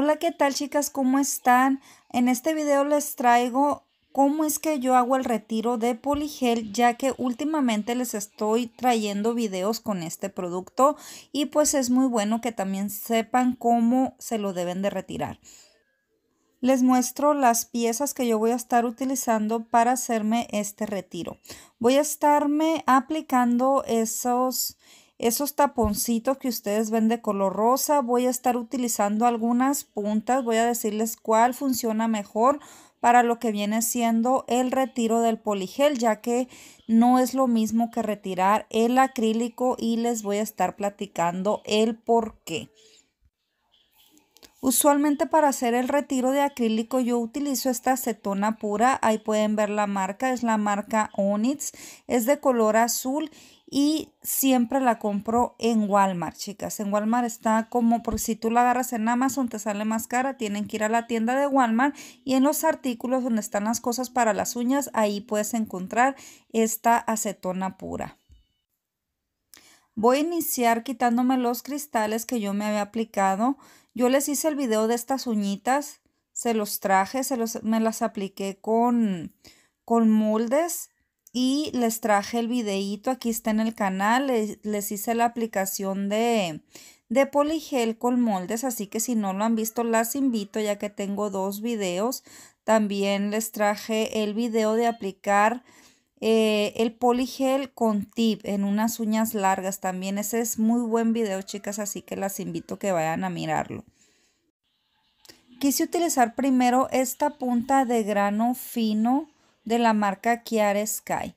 Hola, ¿qué tal chicas? ¿Cómo están? En este video les traigo cómo es que yo hago el retiro de Poligel ya que últimamente les estoy trayendo videos con este producto y pues es muy bueno que también sepan cómo se lo deben de retirar. Les muestro las piezas que yo voy a estar utilizando para hacerme este retiro. Voy a estarme aplicando esos esos taponcitos que ustedes ven de color rosa. Voy a estar utilizando algunas puntas, voy a decirles cuál funciona mejor para lo que viene siendo el retiro del poligel, ya que no es lo mismo que retirar el acrílico y les voy a estar platicando el por qué. Usualmente para hacer el retiro de acrílico yo utilizo esta acetona pura, ahí pueden ver la marca, es la marca Onyx, es de color azul y siempre la compro en Walmart, chicas. En Walmart está como, por si tú la agarras en Amazon te sale más cara, tienen que ir a la tienda de Walmart y en los artículos donde están las cosas para las uñas, ahí puedes encontrar esta acetona pura. Voy a iniciar quitándome los cristales que yo me había aplicado. Yo les hice el video de estas uñitas, se los traje, se los, me las apliqué con, con moldes y les traje el videito, aquí está en el canal, les, hice la aplicación de, de poligel con moldes, así que si no lo han visto las invito ya que tengo dos videos. También les traje el video de aplicar eh, el poligel con tip en unas uñas largas. También ese es muy buen video chicas, así que las invito que vayan a mirarlo. Quise utilizar primero esta punta de grano fino de la marca Kiare Sky.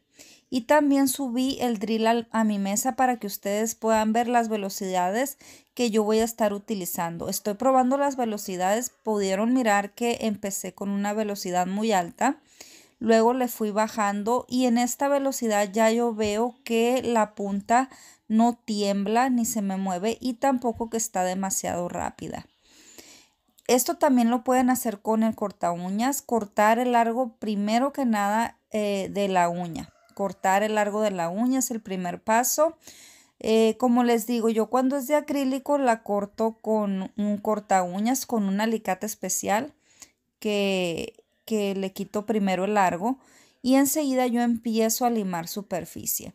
Y también subí el drill a, mi mesa para que ustedes puedan ver las velocidades que yo voy a estar utilizando. Estoy probando las velocidades. Pudieron mirar que empecé con una velocidad muy alta. Luego le fui bajando y en esta velocidad ya yo veo que la punta no tiembla ni se me mueve y tampoco que está demasiado rápida. Esto también lo pueden hacer con el corta uñas, cortar el largo primero que nada eh, de la uña. Cortar el largo de la uña es el primer paso. Eh, como les digo, yo cuando es de acrílico la corto con un corta uñas, con un alicate especial que, que le quito primero el largo y enseguida yo empiezo a limar superficie.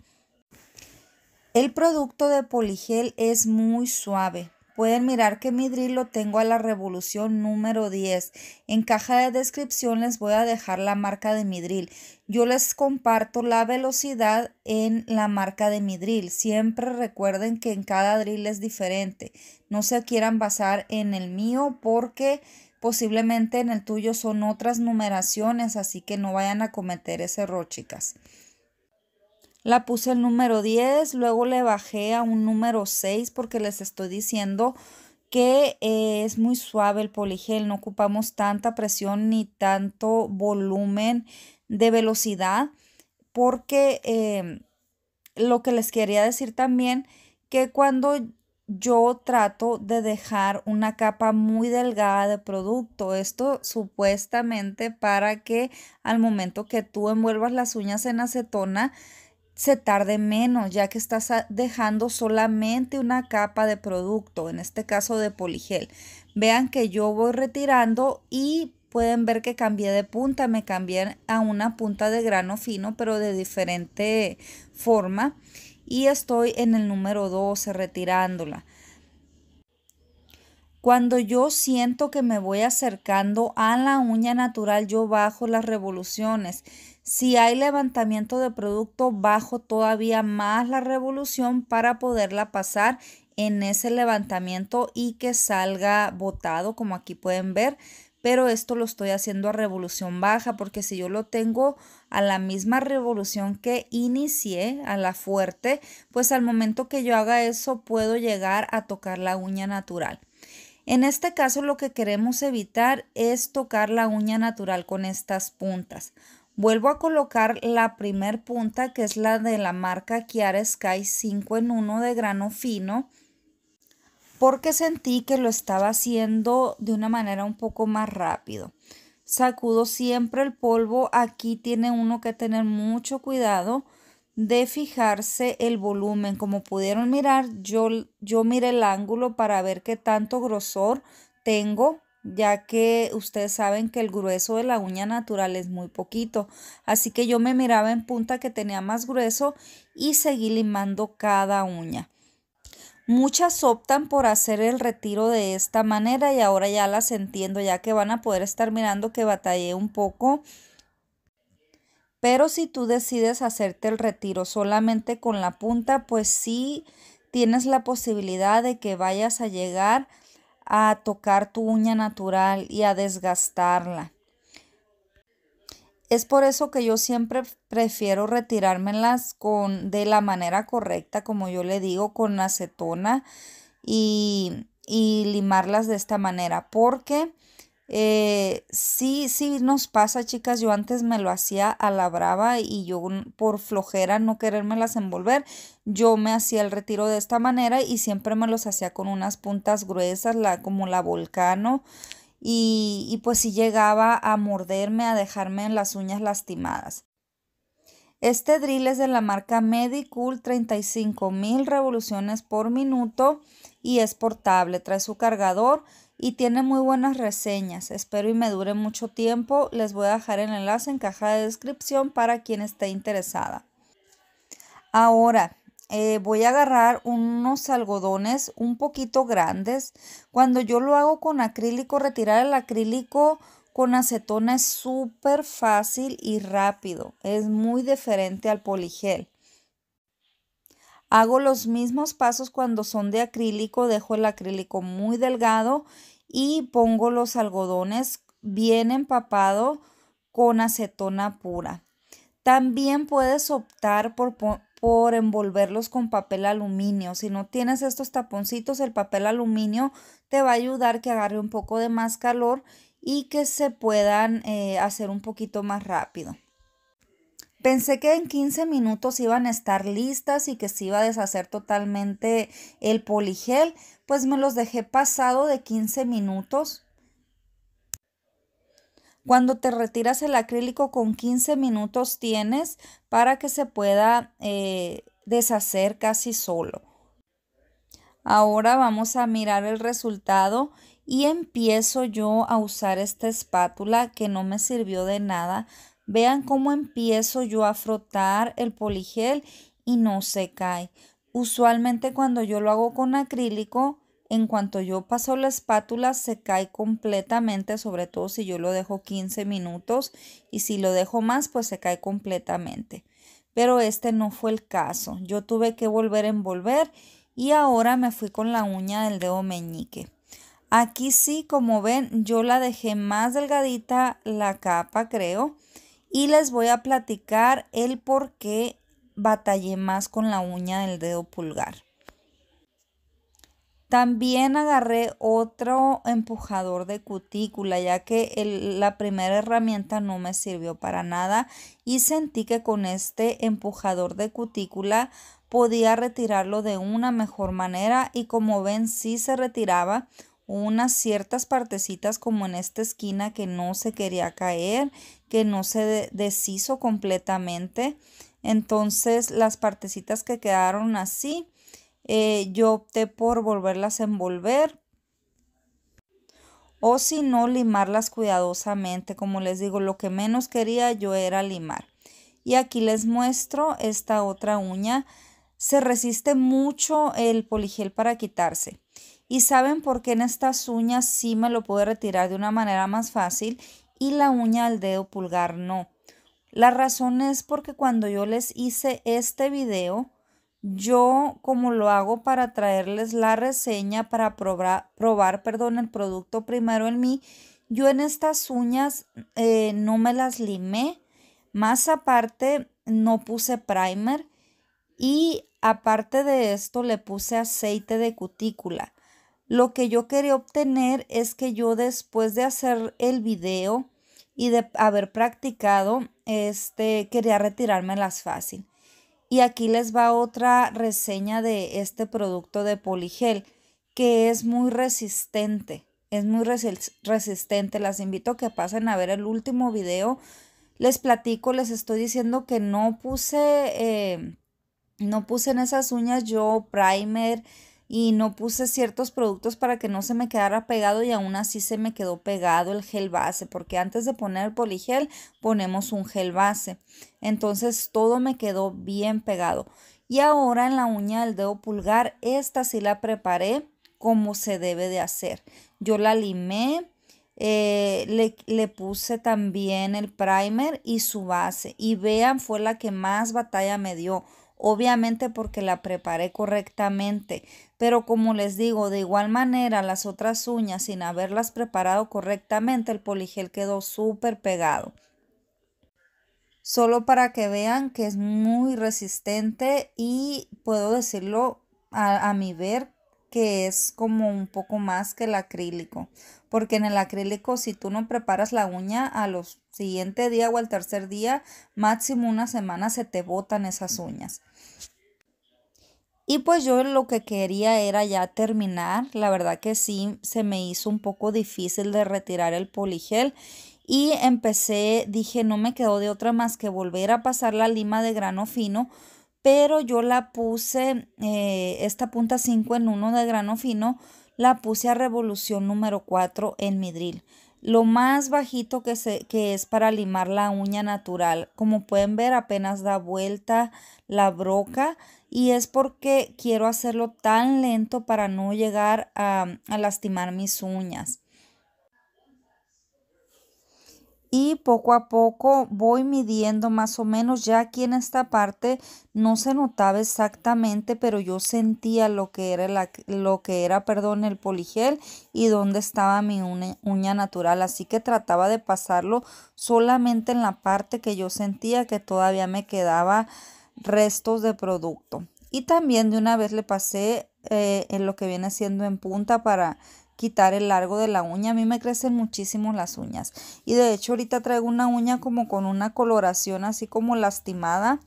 El producto de poligel es muy suave, Pueden mirar que mi drill lo tengo a la revolución número 10. En caja de descripción les voy a dejar la marca de mi drill. Yo les comparto la velocidad en la marca de mi drill. Siempre recuerden que en cada drill es diferente. No se quieran basar en el mío porque posiblemente en el tuyo son otras numeraciones, así que no vayan a cometer ese error, chicas la puse el número 10, luego le bajé a un número 6 porque les estoy diciendo que eh, es muy suave el poligel, no ocupamos tanta presión ni tanto volumen de velocidad porque eh, lo que les quería decir también que cuando yo trato de dejar una capa muy delgada de producto. Esto supuestamente para que al momento que tú envuelvas las uñas en acetona, se tarde menos, ya que estás dejando solamente una capa de producto, en este caso de poligel. Vean que yo voy retirando y pueden ver que cambié de punta, me cambié a una punta de grano fino, pero de diferente forma. Y estoy en el número 12 retirándola. Cuando yo siento que me voy acercando a la uña natural, yo bajo las revoluciones. Si hay levantamiento de producto, bajo todavía más la revolución para poderla pasar en ese levantamiento y que salga botado, como aquí pueden ver. Pero esto lo estoy haciendo a revolución baja porque si yo lo tengo a la misma revolución que inicié, a la fuerte, pues al momento que yo haga eso puedo llegar a tocar la uña natural. En este caso lo que queremos evitar es tocar la uña natural con estas puntas. Vuelvo a colocar la primer punta que es la de la marca Kiara Sky 5 en 1 de grano fino porque sentí que lo estaba haciendo de una manera un poco más rápido. Sacudo siempre el polvo, aquí tiene uno que tener mucho cuidado de fijarse el volumen. Como pudieron mirar, yo, yo miré el ángulo para ver qué tanto grosor tengo ya que ustedes saben que el grueso de la uña natural es muy poquito. Así que yo me miraba en punta que tenía más grueso y seguí limando cada uña. Muchas optan por hacer el retiro de esta manera y ahora ya las entiendo, ya que van a poder estar mirando que batallé un poco. Pero si tú decides hacerte el retiro solamente con la punta, pues sí tienes la posibilidad de que vayas a llegar a tocar tu uña natural y a desgastarla. Es por eso que yo siempre prefiero retirármelas con, de la manera correcta, como yo le digo, con acetona y, y limarlas de esta manera, porque eh, sí, sí nos pasa, chicas. Yo antes me lo hacía a la brava y yo por flojera no querérmelas envolver, yo me hacía el retiro de esta manera y siempre me los hacía con unas puntas gruesas, la, como la volcano. Y, pues si llegaba a morderme, a dejarme en las uñas lastimadas. Este drill es de la marca Medicool, mil revoluciones por minuto y es portable. Trae su cargador y tiene muy buenas reseñas. Espero y me dure mucho tiempo. Les voy a dejar el enlace en caja de descripción para quien esté interesada. Ahora, eh, voy a agarrar unos algodones un poquito grandes. Cuando yo lo hago con acrílico, retirar el acrílico con acetona es súper fácil y rápido. Es muy diferente al poligel. Hago los mismos pasos cuando son de acrílico, dejo el acrílico muy delgado y pongo los algodones bien empapado con acetona pura. También puedes optar por, envolverlos con papel aluminio. Si no tienes estos taponcitos, el papel aluminio te va a ayudar que agarre un poco de más calor y que se puedan eh, hacer un poquito más rápido. Pensé que en 15 minutos iban a estar listas y que se iba a deshacer totalmente el poligel, pues me los dejé pasado de 15 minutos. Cuando te retiras el acrílico con 15 minutos tienes para que se pueda eh, deshacer casi solo. Ahora vamos a mirar el resultado y empiezo yo a usar esta espátula que no me sirvió de nada Vean cómo empiezo yo a frotar el poligel y no se cae. Usualmente cuando yo lo hago con acrílico, en cuanto yo paso la espátula se cae completamente, sobre todo si yo lo dejo 15 minutos y si lo dejo más pues se cae completamente. Pero este no fue el caso, yo tuve que volver a envolver y ahora me fui con la uña del dedo meñique. Aquí sí, como ven, yo la dejé más delgadita la capa creo y les voy a platicar el por qué batallé más con la uña del dedo pulgar. También agarré otro empujador de cutícula ya que la primera herramienta no me sirvió para nada y sentí que con este empujador de cutícula podía retirarlo de una mejor manera y como ven sí se retiraba unas ciertas partecitas como en esta esquina que no se quería caer, que no se deshizo completamente. Entonces las partecitas que quedaron así, eh, yo opté por volverlas a envolver o si no limarlas cuidadosamente. Como les digo, lo que menos quería yo era limar. Y aquí les muestro esta otra uña. Se resiste mucho el poligel para quitarse. Y saben por qué en estas uñas sí me lo pude retirar de una manera más fácil y la uña al dedo pulgar no. La razón es porque cuando yo les hice este video, yo como lo hago para traerles la reseña, para probar, probar el producto primero en mí, yo en estas uñas eh, no me las limé, más aparte no puse primer y aparte de esto le puse aceite de cutícula. Lo que yo quería obtener es que yo después de hacer el video y de haber practicado, este, quería retirármelas fácil. Y aquí les va otra reseña de este producto de Poligel, que es muy resistente. Es muy resistente. Las invito a que pasen a ver el último video. Les platico, les estoy diciendo que no puse, eh, no puse en esas uñas yo primer, y no puse ciertos productos para que no se me quedara pegado y aún así se me quedó pegado el gel base porque antes de poner poligel ponemos un gel base entonces todo me quedó bien pegado y ahora en la uña del dedo pulgar esta sí la preparé como se debe de hacer yo la limé eh, le, puse también el primer y su base y vean fue la que más batalla me dio obviamente porque la preparé correctamente, pero como les digo, de igual manera las otras uñas sin haberlas preparado correctamente, el poligel quedó súper pegado. Solo para que vean que es muy resistente y puedo decirlo a, a mi ver que es como un poco más que el acrílico porque en el acrílico si tú no preparas la uña a los siguiente día o al tercer día, máximo una semana se te botan esas uñas. Y pues yo lo que quería era ya terminar, la verdad que sí se me hizo un poco difícil de retirar el poligel y empecé, dije, no me quedó de otra más que volver a pasar la lima de grano fino pero yo la puse eh, esta punta 5 en 1 de grano fino la puse a revolución número 4 en mi drill. Lo más bajito que, se, que es para limar la uña natural. Como pueden ver apenas da vuelta la broca y es porque quiero hacerlo tan lento para no llegar a, a lastimar mis uñas. y poco a poco voy midiendo más o menos ya aquí en esta parte no se notaba exactamente pero yo sentía lo que era lo que era perdón el poligel y dónde estaba mi uña, natural así que trataba de pasarlo solamente en la parte que yo sentía que todavía me quedaba restos de producto y también de una vez le pasé eh, en lo que viene siendo en punta para quitar el largo de la uña. A mí me crecen muchísimo las uñas. Y de hecho ahorita traigo una uña como con una coloración así como lastimada.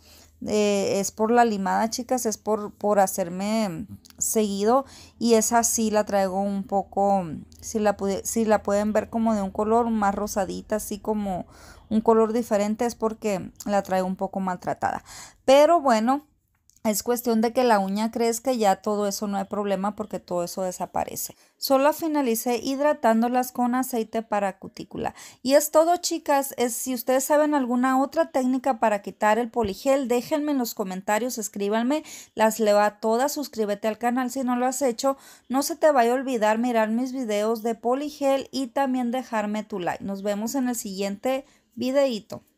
Eh, es por la limada, chicas, es por, por hacerme mm, seguido. Y esa sí la traigo un poco, mm, si la, si la pueden ver como de un color más rosadita, así como un color diferente, es porque mm, la traigo un poco maltratada. Pero bueno, es cuestión de que la uña crezca y ya todo eso no hay problema porque todo eso desaparece. Solo finalicé hidratándolas con aceite para cutícula. Y es todo, chicas. Es, si ustedes saben alguna otra técnica para quitar el poligel, déjenme en los comentarios, escríbanme. Las leo a todas. Suscríbete al canal si no lo has hecho. No se te vaya a olvidar mirar mis videos de poligel y también dejarme tu like. Nos vemos en el siguiente videito.